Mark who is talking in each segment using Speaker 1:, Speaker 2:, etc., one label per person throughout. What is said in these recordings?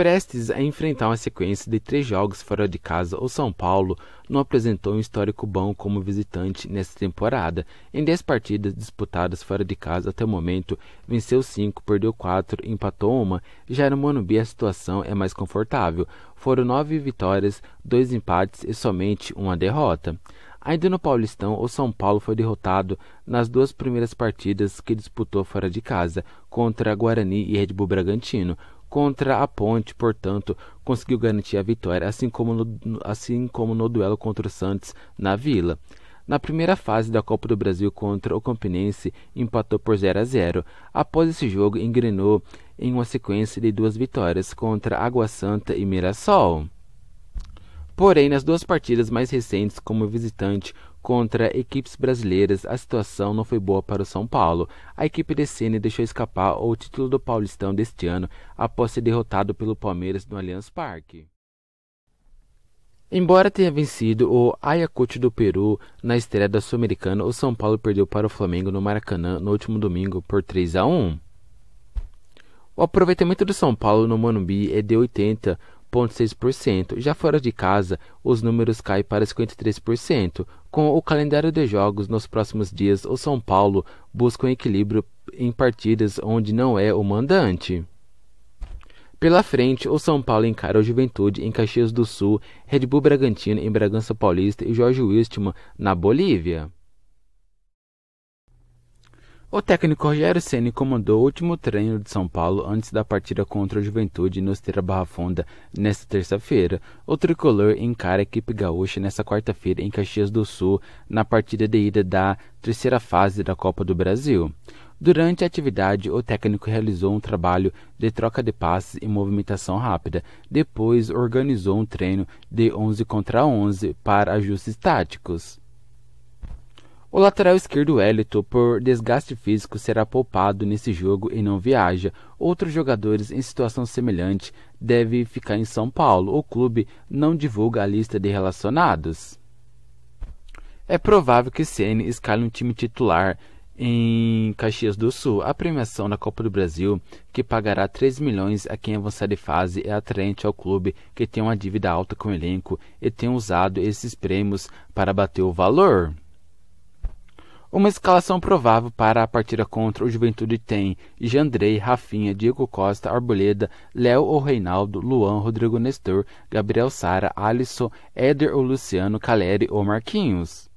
Speaker 1: Prestes a enfrentar uma sequência de três jogos fora de casa, o São Paulo não apresentou um histórico bom como visitante nesta temporada. Em dez partidas disputadas fora de casa até o momento, venceu cinco, perdeu quatro, empatou uma. Já no Morumbi a situação é mais confortável. Foram nove vitórias, dois empates e somente uma derrota. Ainda no Paulistão, o São Paulo foi derrotado nas duas primeiras partidas que disputou fora de casa, contra Guarani e Red Bull Bragantino. Contra a Ponte, portanto, conseguiu garantir a vitória, assim como no, assim como no duelo contra o Santos na Vila. Na primeira fase da Copa do Brasil contra o Campinense, empatou por 0 a 0. Após esse jogo, engrenou em uma sequência de duas vitórias contra Água Santa e Mirassol. Porém, nas duas partidas mais recentes como visitante, Contra equipes brasileiras, a situação não foi boa para o São Paulo. A equipe de Cine deixou escapar o título do Paulistão deste ano após ser derrotado pelo Palmeiras no Allianz Parque. Embora tenha vencido o Ayacucho do Peru na estreia da Sul-Americana, o São Paulo perdeu para o Flamengo no Maracanã no último domingo por 3 a 1. O aproveitamento do São Paulo no Morumbi é de 80,6%. Já fora de casa, os números caem para 53%. Com o calendário de jogos nos próximos dias, o São Paulo busca um equilíbrio em partidas onde não é o mandante. Pela frente, o São Paulo encara o Juventude em Caxias do Sul, Red Bull Bragantino em Bragança Paulista e Jorge Wilstmann na Bolívia. O técnico Rogério Ceni comandou o último treino de São Paulo antes da partida contra o Juventude no Esteira Barra Funda nesta terça-feira. O tricolor encara a equipe gaúcha nesta quarta-feira em Caxias do Sul na partida de ida da terceira fase da Copa do Brasil. Durante a atividade, o técnico realizou um trabalho de troca de passes e movimentação rápida. Depois, organizou um treino de 11 contra 11 para ajustes táticos. O lateral esquerdo Elito, por desgaste físico, será poupado nesse jogo e não viaja. Outros jogadores em situação semelhante devem ficar em São Paulo. O clube não divulga a lista de relacionados. É provável que CN escale um time titular em Caxias do Sul. A premiação da Copa do Brasil, que pagará 3 milhões a quem avançar de fase, é atraente ao clube que tem uma dívida alta com o elenco e tem usado esses prêmios para bater o valor. Uma escalação provável para a partida contra o Juventude tem Jandrei, Rafinha, Diego Costa, Arboleda, Léo ou Reinaldo, Luan, Rodrigo Nestor, Gabriel Sara, Alisson, Éder ou Luciano, Caleri ou Marquinhos.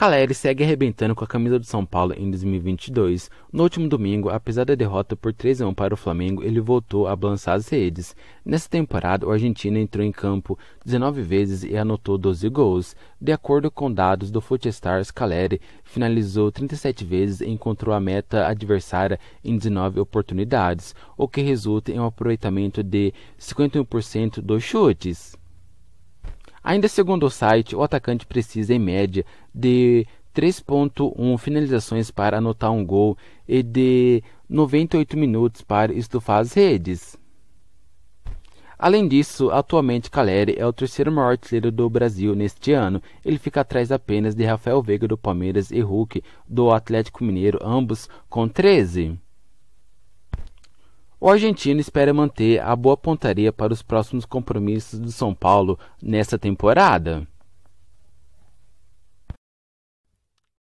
Speaker 1: Caleri segue arrebentando com a camisa do São Paulo em 2022. No último domingo, apesar da derrota por 3 a 1 para o Flamengo, ele voltou a balançar as redes. Nessa temporada, o argentino entrou em campo 19 vezes e anotou 12 gols. De acordo com dados do Footstars, Caleri finalizou 37 vezes e encontrou a meta adversária em 19 oportunidades, o que resulta em um aproveitamento de 51% dos chutes. Ainda segundo o site, o atacante precisa, em média, de 3.1 finalizações para anotar um gol e de 98 minutos para estufar as redes. Além disso, atualmente Caleri é o terceiro maior artilheiro do Brasil neste ano. Ele fica atrás apenas de Rafael Veiga do Palmeiras e Hulk do Atlético Mineiro, ambos com 13. O argentino espera manter a boa pontaria para os próximos compromissos do São Paulo nesta temporada.